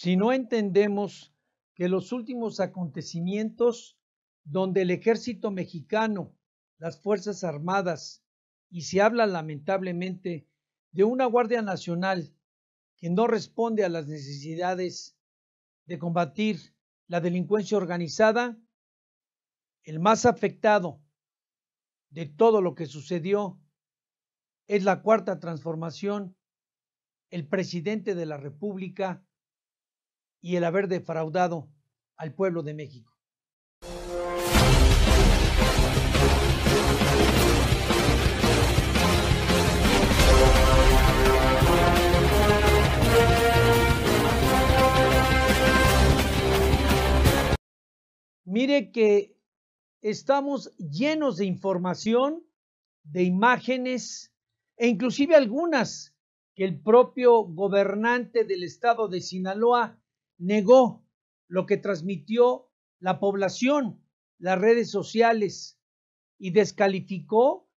si no entendemos que los últimos acontecimientos donde el ejército mexicano, las Fuerzas Armadas, y se habla lamentablemente de una Guardia Nacional que no responde a las necesidades de combatir la delincuencia organizada, el más afectado de todo lo que sucedió es la cuarta transformación, el presidente de la República, y el haber defraudado al pueblo de México. Mire que estamos llenos de información, de imágenes e inclusive algunas que el propio gobernante del estado de Sinaloa negó lo que transmitió la población, las redes sociales, y descalificó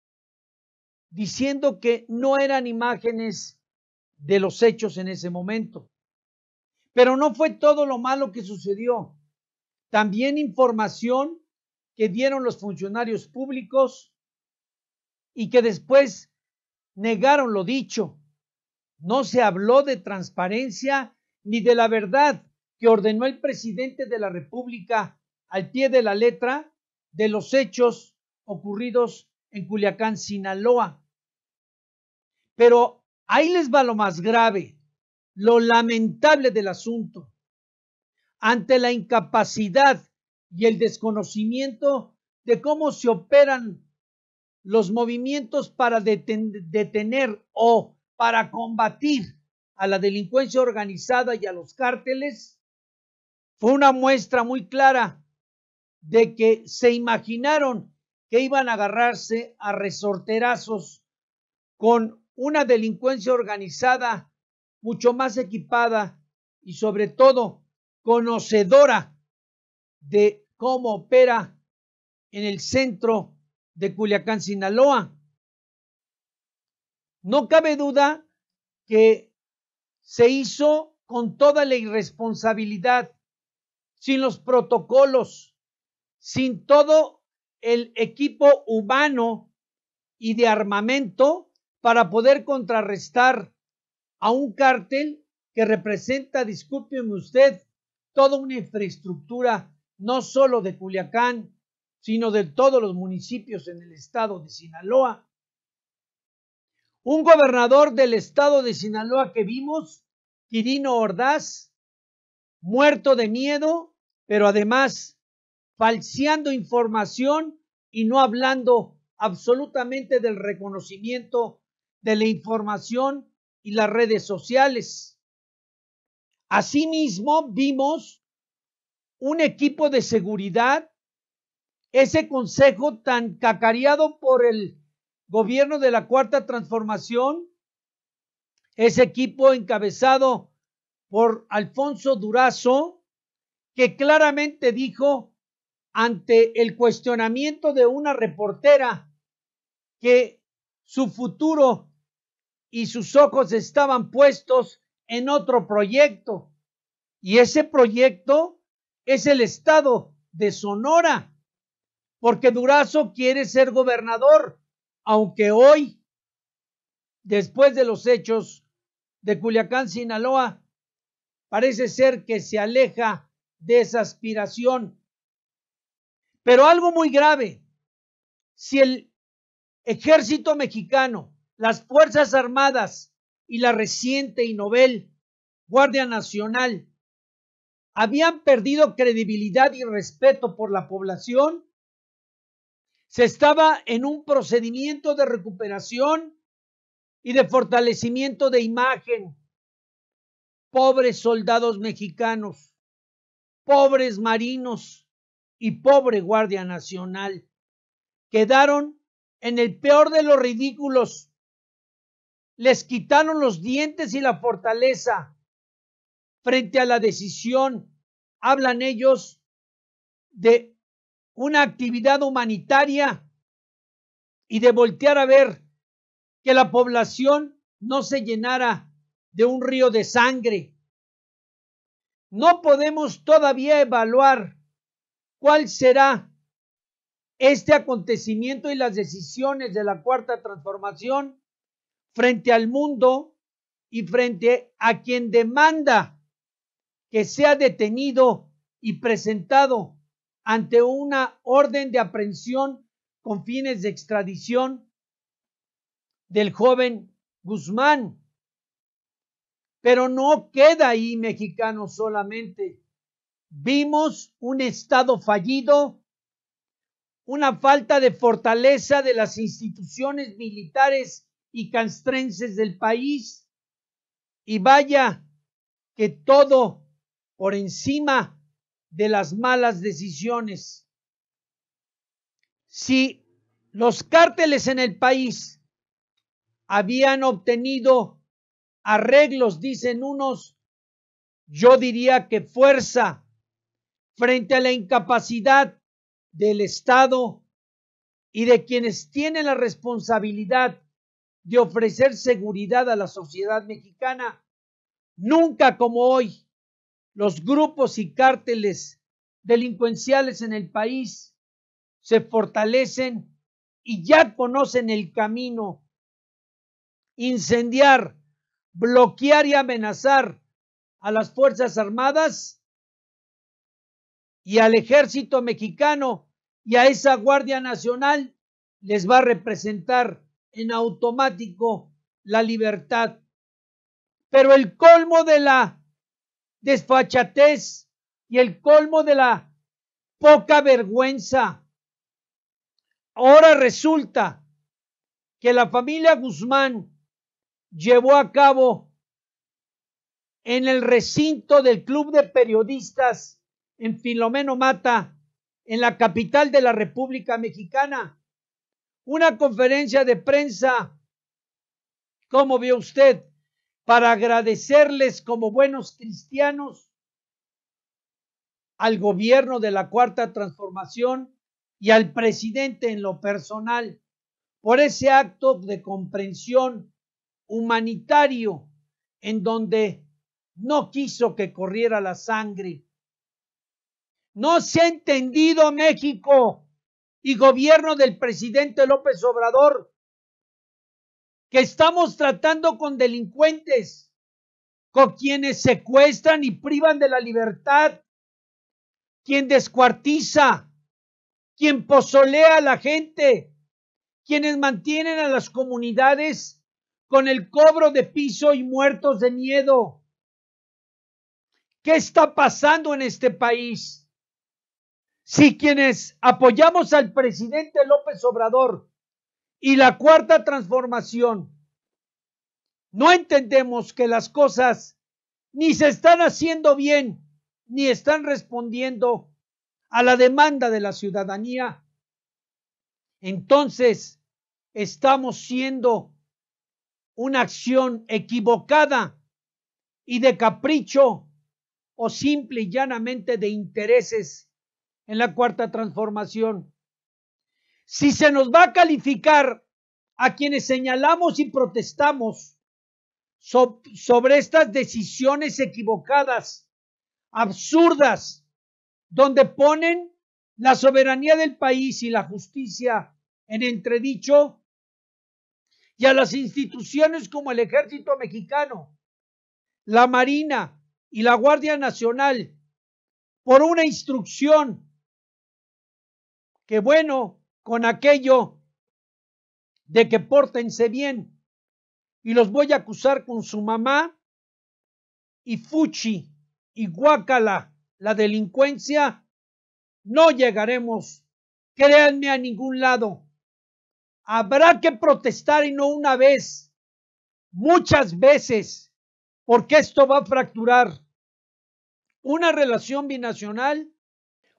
diciendo que no eran imágenes de los hechos en ese momento. Pero no fue todo lo malo que sucedió. También información que dieron los funcionarios públicos y que después negaron lo dicho. No se habló de transparencia ni de la verdad que ordenó el presidente de la República al pie de la letra de los hechos ocurridos en Culiacán, Sinaloa. Pero ahí les va lo más grave, lo lamentable del asunto. Ante la incapacidad y el desconocimiento de cómo se operan los movimientos para detener o para combatir a la delincuencia organizada y a los cárteles, fue una muestra muy clara de que se imaginaron que iban a agarrarse a resorterazos con una delincuencia organizada mucho más equipada y sobre todo conocedora de cómo opera en el centro de Culiacán, Sinaloa. No cabe duda que se hizo con toda la irresponsabilidad sin los protocolos, sin todo el equipo humano y de armamento para poder contrarrestar a un cártel que representa, discúlpeme usted, toda una infraestructura, no solo de Culiacán, sino de todos los municipios en el estado de Sinaloa. Un gobernador del estado de Sinaloa que vimos, Quirino Ordaz, muerto de miedo, pero además falseando información y no hablando absolutamente del reconocimiento de la información y las redes sociales. Asimismo, vimos un equipo de seguridad, ese consejo tan cacareado por el gobierno de la Cuarta Transformación, ese equipo encabezado por Alfonso Durazo, que claramente dijo ante el cuestionamiento de una reportera que su futuro y sus ojos estaban puestos en otro proyecto. Y ese proyecto es el estado de Sonora, porque Durazo quiere ser gobernador, aunque hoy, después de los hechos de Culiacán, Sinaloa, parece ser que se aleja de esa aspiración. Pero algo muy grave, si el ejército mexicano, las Fuerzas Armadas y la reciente y novel Guardia Nacional habían perdido credibilidad y respeto por la población, se estaba en un procedimiento de recuperación y de fortalecimiento de imagen pobres soldados mexicanos, pobres marinos y pobre Guardia Nacional. Quedaron en el peor de los ridículos. Les quitaron los dientes y la fortaleza. Frente a la decisión, hablan ellos de una actividad humanitaria y de voltear a ver que la población no se llenara de un río de sangre. No podemos todavía evaluar cuál será este acontecimiento y las decisiones de la cuarta transformación frente al mundo y frente a quien demanda que sea detenido y presentado ante una orden de aprehensión con fines de extradición del joven Guzmán pero no queda ahí mexicano solamente. Vimos un Estado fallido, una falta de fortaleza de las instituciones militares y castrenses del país. Y vaya que todo por encima de las malas decisiones. Si los cárteles en el país habían obtenido arreglos, dicen unos, yo diría que fuerza frente a la incapacidad del Estado y de quienes tienen la responsabilidad de ofrecer seguridad a la sociedad mexicana. Nunca como hoy, los grupos y cárteles delincuenciales en el país se fortalecen y ya conocen el camino. Incendiar bloquear y amenazar a las Fuerzas Armadas y al ejército mexicano y a esa Guardia Nacional les va a representar en automático la libertad. Pero el colmo de la desfachatez y el colmo de la poca vergüenza. Ahora resulta que la familia Guzmán llevó a cabo en el recinto del Club de Periodistas en Filomeno Mata, en la capital de la República Mexicana, una conferencia de prensa, como vio usted, para agradecerles como buenos cristianos al gobierno de la Cuarta Transformación y al presidente en lo personal por ese acto de comprensión humanitario en donde no quiso que corriera la sangre. No se ha entendido México y gobierno del presidente López Obrador que estamos tratando con delincuentes, con quienes secuestran y privan de la libertad, quien descuartiza, quien pozolea a la gente, quienes mantienen a las comunidades con el cobro de piso y muertos de miedo. ¿Qué está pasando en este país? Si quienes apoyamos al presidente López Obrador y la cuarta transformación, no entendemos que las cosas ni se están haciendo bien, ni están respondiendo a la demanda de la ciudadanía, entonces estamos siendo una acción equivocada y de capricho o simple y llanamente de intereses en la cuarta transformación. Si se nos va a calificar a quienes señalamos y protestamos sobre estas decisiones equivocadas, absurdas, donde ponen la soberanía del país y la justicia en entredicho, y a las instituciones como el ejército mexicano, la Marina y la Guardia Nacional por una instrucción que bueno, con aquello de que pórtense bien y los voy a acusar con su mamá y Fuchi y Guácala la delincuencia, no llegaremos, créanme, a ningún lado. Habrá que protestar y no una vez, muchas veces, porque esto va a fracturar una relación binacional,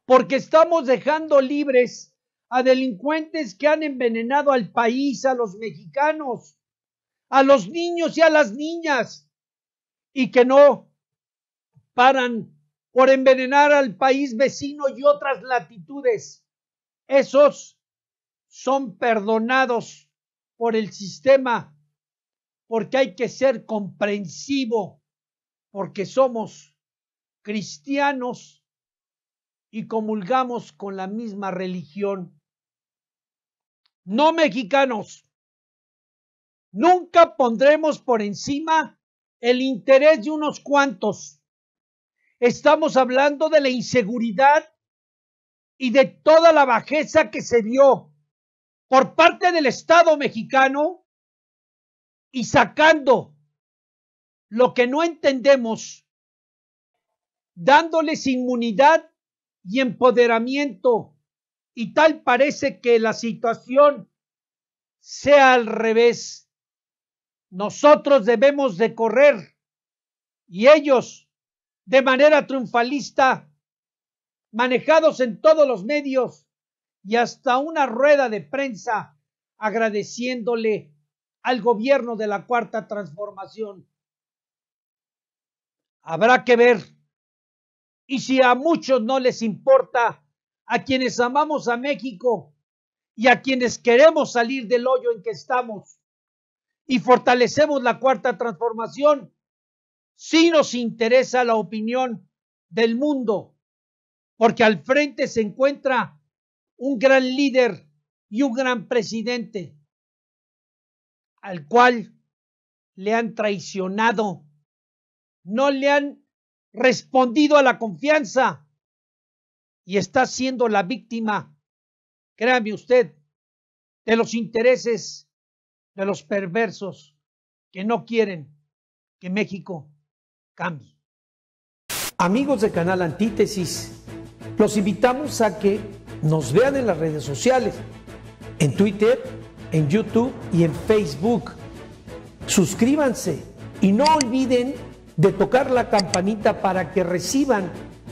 porque estamos dejando libres a delincuentes que han envenenado al país, a los mexicanos, a los niños y a las niñas, y que no paran por envenenar al país vecino y otras latitudes. Esos son perdonados por el sistema, porque hay que ser comprensivo, porque somos cristianos y comulgamos con la misma religión. No mexicanos, nunca pondremos por encima el interés de unos cuantos. Estamos hablando de la inseguridad y de toda la bajeza que se dio por parte del Estado mexicano y sacando lo que no entendemos, dándoles inmunidad y empoderamiento. Y tal parece que la situación sea al revés. Nosotros debemos de correr y ellos, de manera triunfalista, manejados en todos los medios, y hasta una rueda de prensa agradeciéndole al gobierno de la cuarta transformación. Habrá que ver. Y si a muchos no les importa, a quienes amamos a México y a quienes queremos salir del hoyo en que estamos y fortalecemos la cuarta transformación, si nos interesa la opinión del mundo, porque al frente se encuentra un gran líder y un gran presidente, al cual le han traicionado, no le han respondido a la confianza y está siendo la víctima, créame usted, de los intereses de los perversos que no quieren que México cambie. Amigos de Canal Antítesis, los invitamos a que nos vean en las redes sociales, en Twitter, en YouTube y en Facebook. Suscríbanse y no olviden de tocar la campanita para que reciban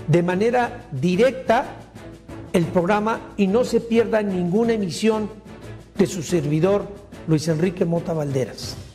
de manera directa el programa y no se pierdan ninguna emisión de su servidor Luis Enrique Mota Valderas.